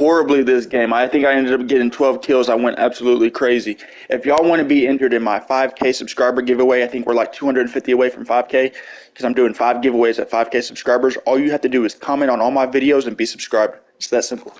horribly this game. I think I ended up getting 12 kills. I went absolutely crazy. If y'all want to be entered in my 5K subscriber giveaway, I think we're like 250 away from 5K because I'm doing five giveaways at 5K subscribers. All you have to do is comment on all my videos and be subscribed. It's that simple.